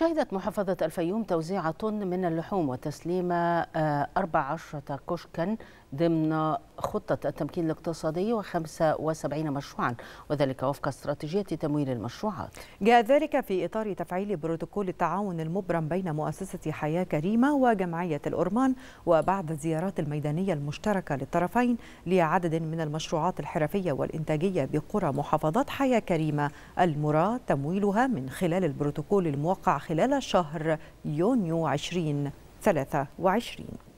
شهدت محافظة الفيوم توزيع طن من اللحوم وتسليم 14 آه، كشكا ضمن خطة التمكين الاقتصادي و75 مشروعا وذلك وفق استراتيجية تمويل المشروعات جاء ذلك في إطار تفعيل بروتوكول التعاون المبرم بين مؤسسة حياة كريمة وجمعية الأورمان وبعد الزيارات الميدانية المشتركة للطرفين لعدد من المشروعات الحرفية والإنتاجية بقرى محافظات حياة كريمة المراد تمويلها من خلال البروتوكول الموقع خلال شهر يونيو 2023